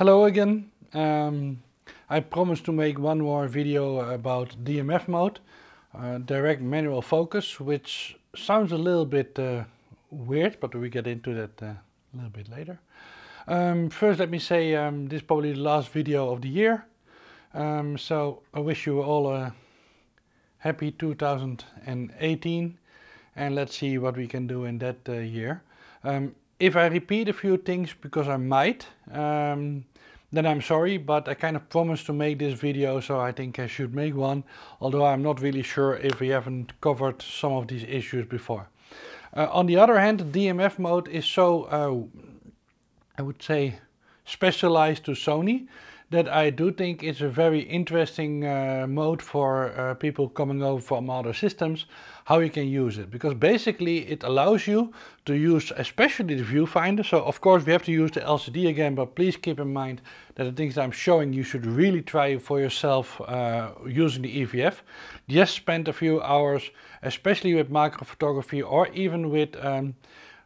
Hello again. Um, I promised to make one more video about DMF mode, uh, direct manual focus, which sounds a little bit uh, weird, but we get into that uh, a little bit later. Um, first, let me say um, this is probably the last video of the year. Um, so I wish you all a happy 2018 and let's see what we can do in that uh, year. Um, if I repeat a few things, because I might, um, then I'm sorry, but I kind of promised to make this video, so I think I should make one, although I'm not really sure if we haven't covered some of these issues before. Uh, on the other hand, DMF mode is so, uh, I would say, specialized to Sony, that I do think it's a very interesting uh, mode for uh, people coming over from other systems how you can use it because basically it allows you to use especially the viewfinder so of course we have to use the LCD again but please keep in mind that the things I'm showing you should really try for yourself uh, using the EVF just spend a few hours especially with macro photography or even with um,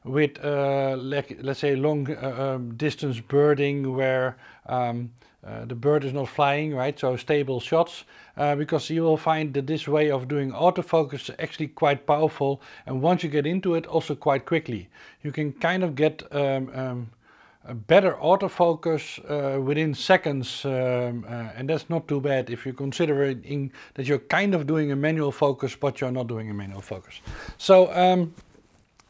with uh, like let's say long uh, um, distance birding where um, uh, the bird is not flying, right? So stable shots, because you will find that this way of doing autofocus is actually quite powerful. And once you get into it, also quite quickly, you can kind of get um, um, a better autofocus uh, within seconds um, uh, and that's not too bad if you consider it in that you're kind of doing a manual focus but you're not doing a manual focus so um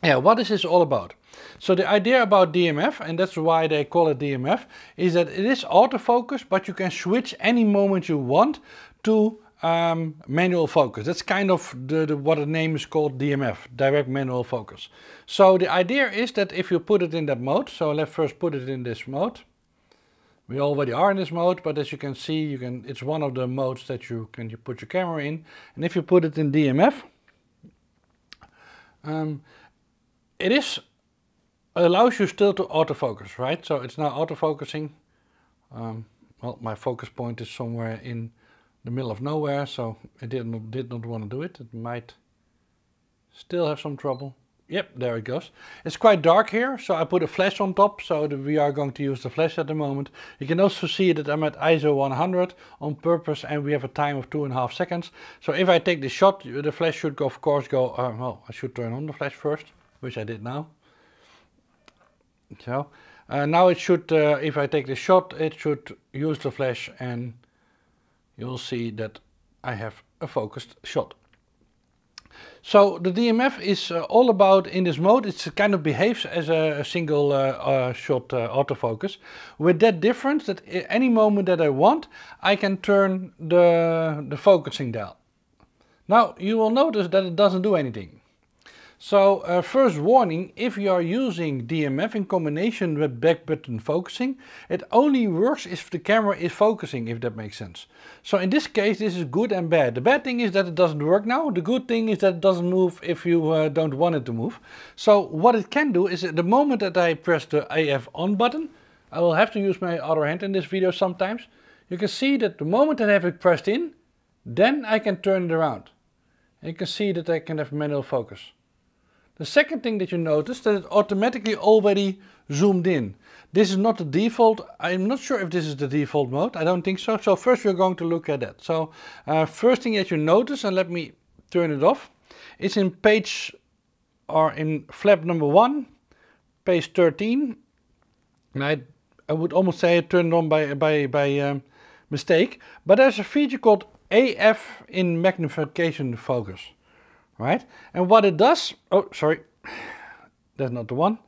yeah, what is this all about? So the idea about DMF, and that's why they call it DMF, is that it is autofocus, but you can switch any moment you want to um, manual focus. That's kind of the, the, what the name is called DMF, direct manual focus. So the idea is that if you put it in that mode, so let's first put it in this mode. We already are in this mode, but as you can see, you can it's one of the modes that you can you put your camera in. And if you put it in DMF, um, it is allows you still to autofocus, right? So it's now autofocusing. Um, well, my focus point is somewhere in the middle of nowhere, so I did not, did not want to do it. It might still have some trouble. Yep, there it goes. It's quite dark here, so I put a flash on top, so we are going to use the flash at the moment. You can also see that I'm at ISO 100 on purpose and we have a time of two and a half seconds. So if I take the shot, the flash should go, of course go, uh, well, I should turn on the flash first which I did now. So uh, now it should, uh, if I take the shot, it should use the flash and you'll see that I have a focused shot. So the DMF is uh, all about in this mode, it kind of behaves as a, a single uh, uh, shot uh, autofocus. With that difference that any moment that I want, I can turn the, the focusing down. Now you will notice that it doesn't do anything. So uh, first warning, if you are using DMF in combination with back button focusing, it only works if the camera is focusing, if that makes sense. So in this case, this is good and bad. The bad thing is that it doesn't work now. The good thing is that it doesn't move if you uh, don't want it to move. So what it can do is at the moment that I press the AF on button, I will have to use my other hand in this video sometimes. You can see that the moment that I have it pressed in, then I can turn it around. And you can see that I can have manual focus. The second thing that you notice that it automatically already zoomed in. This is not the default. I'm not sure if this is the default mode. I don't think so. So first we're going to look at that. So uh, first thing that you notice, and let me turn it off, it's in page or in flap number one, page 13. And I, I would almost say it turned on by, by, by um, mistake. But there's a feature called AF in magnification focus right? And what it does, oh, sorry, that's not the one.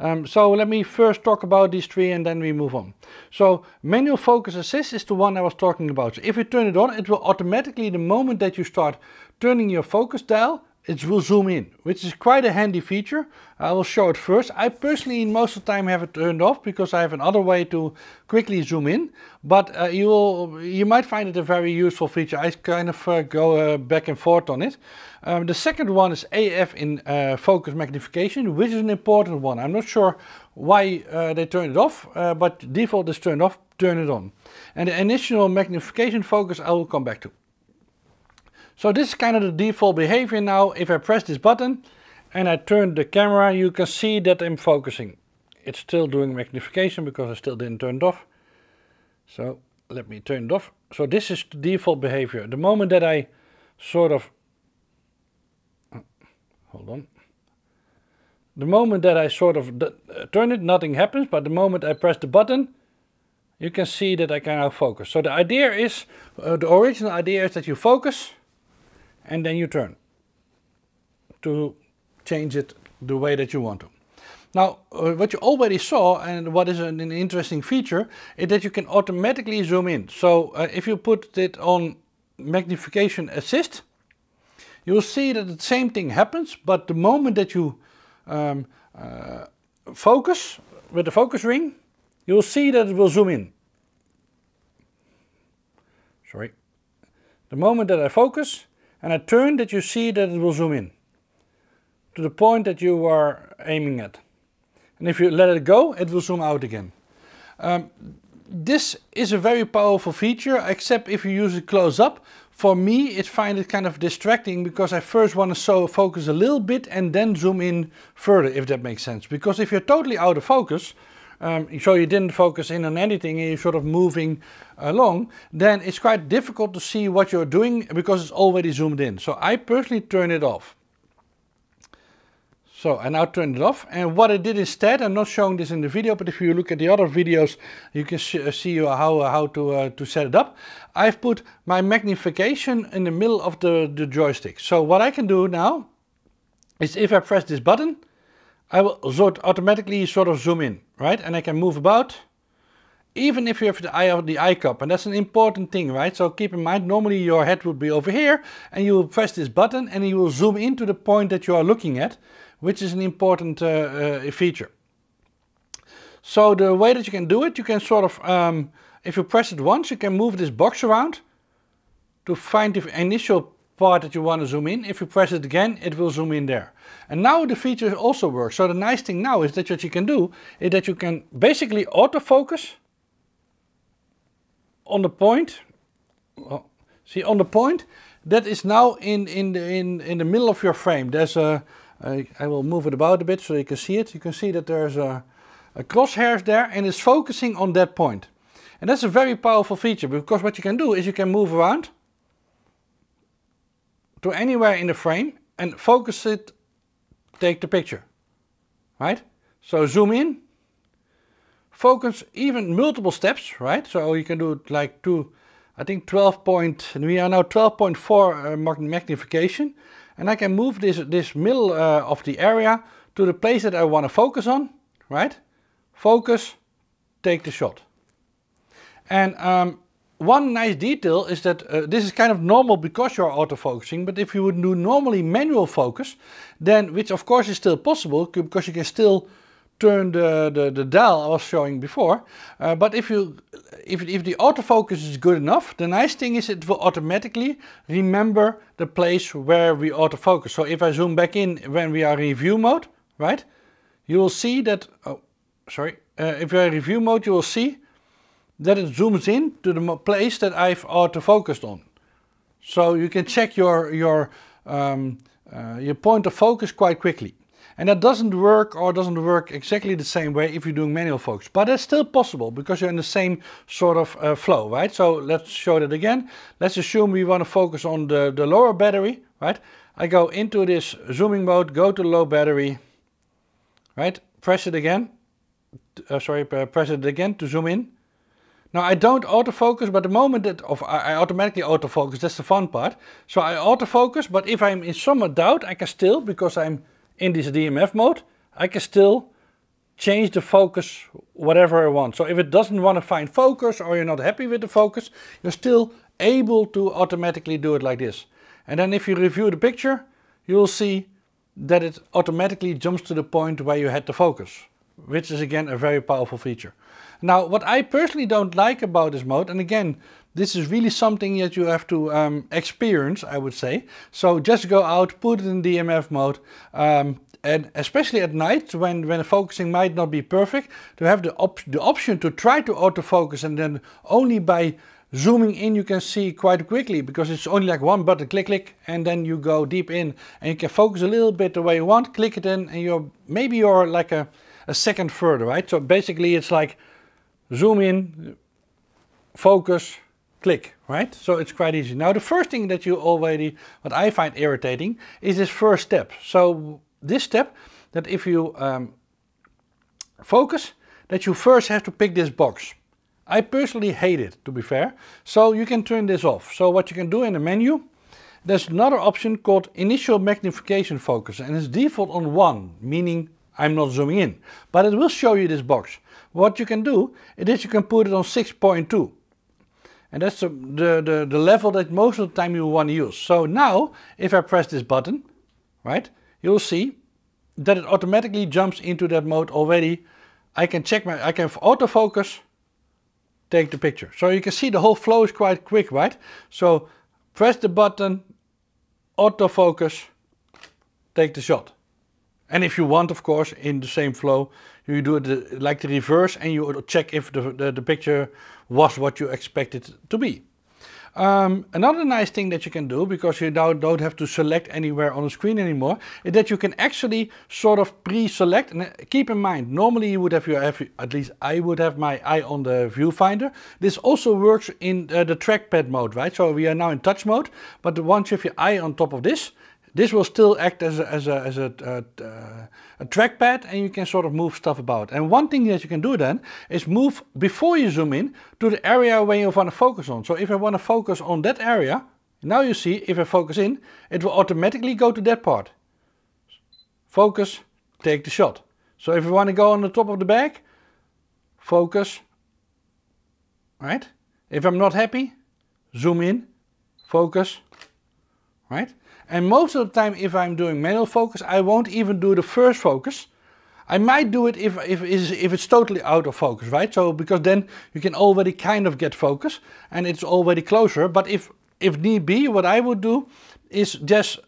Um, so let me first talk about these three and then we move on. So manual focus assist is the one I was talking about. So if you turn it on, it will automatically, the moment that you start turning your focus dial, it will zoom in, which is quite a handy feature. I will show it first. I personally most of the time have it turned off because I have another way to quickly zoom in, but uh, you will, you might find it a very useful feature. I kind of uh, go uh, back and forth on it. Um, the second one is AF in uh, focus magnification, which is an important one. I'm not sure why uh, they turn it off, uh, but default is turned off, turn it on. And the initial magnification focus I will come back to. So this is kind of the default behavior now. If I press this button and I turn the camera, you can see that I'm focusing. It's still doing magnification because I still didn't turn it off. So let me turn it off. So this is the default behavior. The moment that I sort of, oh, hold on. The moment that I sort of uh, turn it, nothing happens, but the moment I press the button, you can see that I can now focus. So the idea is, uh, the original idea is that you focus, and then you turn to change it the way that you want to. Now, uh, what you already saw and what is an, an, interesting feature is that you can automatically zoom in. So uh, if you put it on magnification assist, you'll see that the same thing happens, but the moment that you um, uh, focus with the focus ring, you'll see that it will zoom in. Sorry. The moment that I focus, and I turn that you see that it will zoom in to the point that you are aiming at. And if you let it go, it will zoom out again. Um, this is a very powerful feature, except if you use it close up. For me, it find it kind of distracting because I first want to so focus a little bit and then zoom in further, if that makes sense. Because if you're totally out of focus, um, so you didn't focus in on anything and you're sort of moving along, then it's quite difficult to see what you're doing because it's already zoomed in. So I personally turn it off. So I now turned it off and what I did instead, I'm not showing this in the video, but if you look at the other videos, you can see uh, uh, how, uh, how to, uh, to set it up. I've put my magnification in the middle of the, the joystick. So what I can do now is if I press this button, I will automatically sort of zoom in, right? And I can move about, even if you have the eye of the eye cup, and that's an important thing, right? So keep in mind, normally your head would be over here, and you will press this button, and you will zoom into the point that you are looking at, which is an important uh, uh, feature. So the way that you can do it, you can sort of, um, if you press it once, you can move this box around to find the initial part that you want to zoom in. If you press it again, it will zoom in there. And now the feature also works. So the nice thing now is that what you can do is that you can basically autofocus on the point. Well, oh, see on the point that is now in in the in in the middle of your frame. There's a I, I will move it about a bit so you can see it. You can see that there's a, a crosshairs there and it's focusing on that point. And that's a very powerful feature because what you can do is you can move around to anywhere in the frame and focus it, take the picture, right? So zoom in, focus even multiple steps, right? So you can do like two, I think 12 and we are now 12.4 uh, magnification and I can move this, this middle uh, of the area to the place that I want to focus on, right? Focus, take the shot. And um, one nice detail is that uh, this is kind of normal because you're autofocusing, but if you would do normally manual focus, then, which of course is still possible because you can still turn the, the, the dial I was showing before, uh, but if, you, if, if the autofocus is good enough, the nice thing is it will automatically remember the place where we autofocus. So if I zoom back in when we are in review mode, right, you will see that, oh, sorry, uh, if you're in review mode, you will see that it zooms in to the place that I've auto-focused on. So you can check your, your, um, uh, your point of focus quite quickly. And that doesn't work or doesn't work exactly the same way if you're doing manual focus. But it's still possible because you're in the same sort of uh, flow, right? So let's show that again. Let's assume we want to focus on the, the lower battery, right? I go into this zooming mode, go to low battery, right? Press it again. Uh, sorry, press it again to zoom in. Now I don't autofocus, but the moment that of, I automatically autofocus, that's the fun part. So I autofocus, but if I'm in some doubt, I can still, because I'm in this DMF mode, I can still change the focus whatever I want. So if it doesn't want to find focus or you're not happy with the focus, you're still able to automatically do it like this. And then if you review the picture, you'll see that it automatically jumps to the point where you had the focus, which is again a very powerful feature. Now, what I personally don't like about this mode, and again, this is really something that you have to um, experience, I would say. So just go out, put it in DMF mode, um, and especially at night when, when focusing might not be perfect, to have the, op the option to try to autofocus and then only by zooming in you can see quite quickly because it's only like one button click click and then you go deep in and you can focus a little bit the way you want click it in and you're maybe you're like a, a second further right so basically it's like zoom in, focus, click, right? So it's quite easy. Now the first thing that you already, what I find irritating, is this first step. So this step, that if you um, focus, that you first have to pick this box. I personally hate it, to be fair. So you can turn this off. So what you can do in the menu, there's another option called Initial Magnification Focus, and it's default on 1, meaning I'm not zooming in. But it will show you this box what you can do it is you can put it on 6.2 and that's the, the, the, the level that most of the time you want to use. So now if I press this button, right, you'll see that it automatically jumps into that mode already. I can check my, I can autofocus, take the picture. So you can see the whole flow is quite quick, right? So press the button, autofocus, take the shot. And if you want, of course, in the same flow, you do it like the reverse and you check if the, the, the picture was what you expected to be. Um, another nice thing that you can do, because you now don't have to select anywhere on the screen anymore, is that you can actually sort of pre-select. And uh, keep in mind, normally you would have your, at least I would have my eye on the viewfinder. This also works in uh, the trackpad mode, right? So we are now in touch mode, but once you have your eye on top of this, this will still act as a, as a, as a, a, a trackpad and you can sort of move stuff about. And one thing that you can do then is move before you zoom in to the area where you want to focus on. So if I want to focus on that area, now you see if I focus in, it will automatically go to that part. Focus, take the shot. So if you want to go on the top of the bag, focus, right? If I'm not happy, zoom in, focus, right? And most of the time if I'm doing manual focus, I won't even do the first focus. I might do it if, if, if it's totally out of focus, right? So because then you can already kind of get focus and it's already closer. But if, if need be, what I would do is just,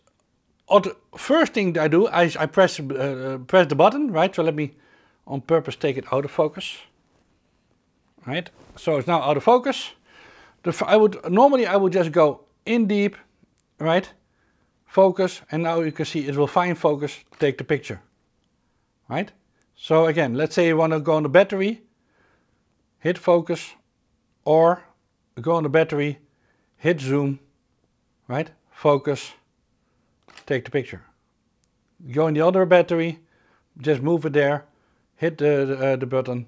first thing I do, I, I press, uh, press the button, right? So let me on purpose take it out of focus, right? So it's now out of focus. The, I would Normally I would just go in deep, right? focus, and now you can see it will find focus, take the picture. Right? So again, let's say you want to go on the battery, hit focus, or go on the battery, hit zoom, right? Focus, take the picture. Go on the other battery, just move it there, hit the, the, uh, the button,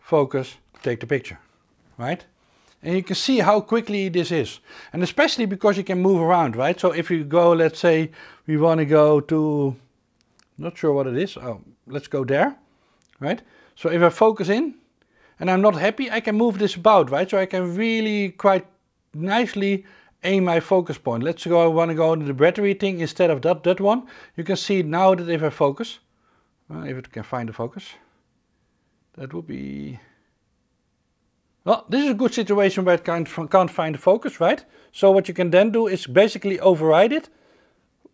focus, take the picture, right? And you can see how quickly this is. And especially because you can move around, right? So if you go, let's say, we want to go to, not sure what it is. Oh, let's go there, right? So if I focus in and I'm not happy, I can move this about, right? So I can really quite nicely aim my focus point. Let's go, I want to go to the battery thing instead of that, that one. You can see now that if I focus, well, uh, if it can find the focus, that would be well, this is a good situation where it can't, can't find the focus, right? So what you can then do is basically override it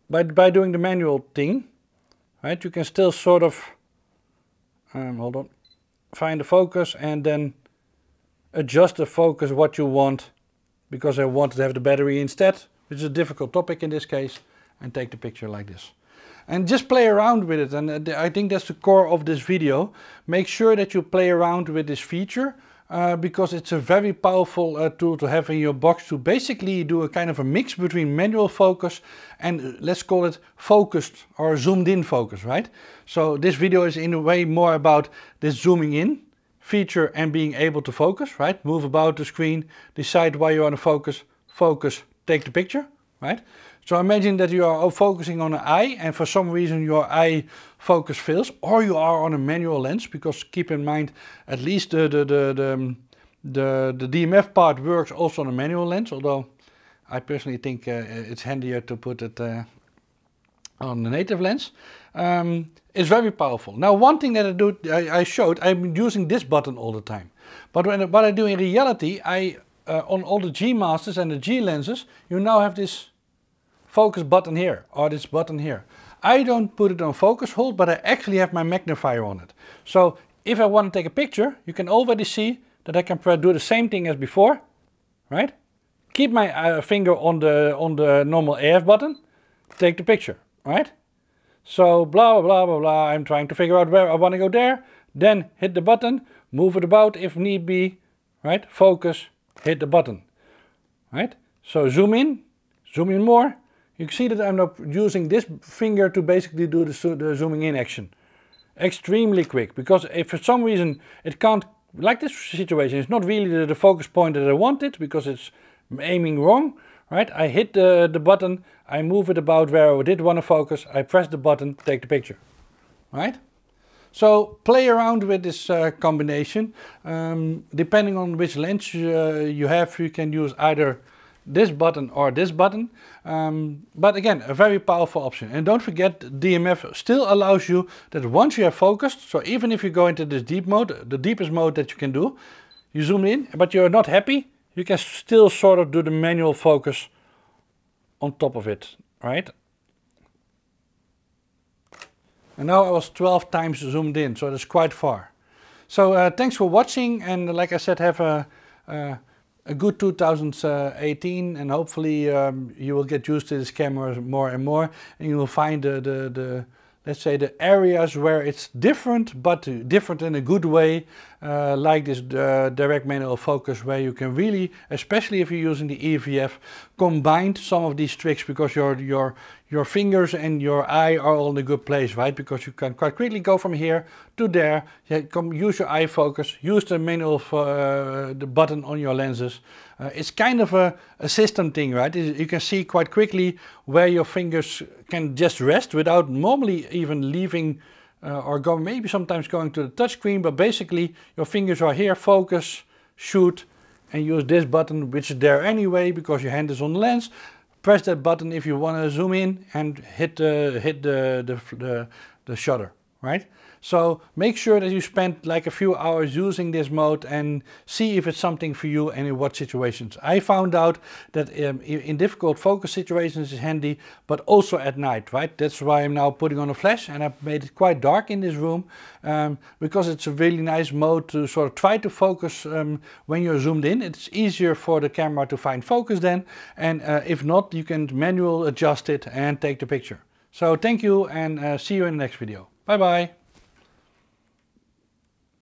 by, by doing the manual thing, right? You can still sort of, um, hold on, find the focus and then adjust the focus what you want because I wanted to have the battery instead, which is a difficult topic in this case, and take the picture like this. And just play around with it, and uh, I think that's the core of this video. Make sure that you play around with this feature uh, because it's a very powerful uh, tool to have in your box to basically do a kind of a mix between manual focus and uh, let's call it focused or zoomed in focus, right? So this video is in a way more about this zooming in feature and being able to focus, right? Move about the screen, decide where you want to focus, focus, take the picture, right? So imagine that you are focusing on an eye and for some reason your eye focus fails or you are on a manual lens because keep in mind at least the, the, the, the, um, the DMF part works also on a manual lens although I personally think uh, it's handier to put it uh, on the native lens. Um, it's very powerful. Now one thing that I, do, I, I, showed, I'm using this button all the time. But when, what I do in reality, I uh, on all the G Masters and the G lenses, you now have this focus button here or this button here. I don't put it on focus hold, but I actually have my magnifier on it. So if I want to take a picture, you can already see that I can do the same thing as before, right? Keep my uh, finger on the, on the normal AF button, take the picture, right? So blah, blah, blah, blah, I'm trying to figure out where I want to go there, then hit the button, move it about if need be, right? Focus, hit the button, right? So zoom in, zoom in more, you can see that I'm now using this finger to basically do the, the zooming in action. Extremely quick, because if for some reason it can't, like this situation, it's not really the, the focus point that I wanted, because it's aiming wrong, right? I hit the, the button, I move it about where I did want to focus, I press the button, take the picture, right? So play around with this uh, combination. Um, depending on which lens uh, you have, you can use either this button or this button. Um, but again, a very powerful option. And don't forget, DMF still allows you that once you have focused, so even if you go into this deep mode, the deepest mode that you can do, you zoom in, but you're not happy, you can still sort of do the manual focus on top of it, right? And now I was 12 times zoomed in, so that's quite far. So uh, thanks for watching and like I said, have a... Uh, a good 2018 and hopefully um, you will get used to this camera more and more and you will find the, the, the let's say the areas where it's different but different in a good way uh, like this uh, direct manual focus where you can really, especially if you're using the EVF, combine some of these tricks because your, your, your fingers and your eye are all in a good place, right? Because you can quite quickly go from here to there, you come, use your eye focus, use the manual, uh, the button on your lenses. it's kind of a, a system thing, right? You can see quite quickly where your fingers can just rest without normally even leaving uh, or go, maybe sometimes going to the touchscreen, but basically your fingers are here, focus, shoot, and use this button, which is there anyway because your hand is on the lens. Press that button if you want to zoom in and hit, uh, hit the, the, the, the shutter right? So make sure that you spend like a few hours using this mode and see if it's something for you and in what situations. I found out that um, in difficult focus situations is handy, but also at night, right? That's why I'm now putting on a flash and I've made it quite dark in this room um, because it's a really nice mode to sort of try to focus um, when you're zoomed in. It's easier for the camera to find focus then. And uh, if not, you can manual adjust it and take the picture. So thank you and uh, see you in the next video. Bye-bye.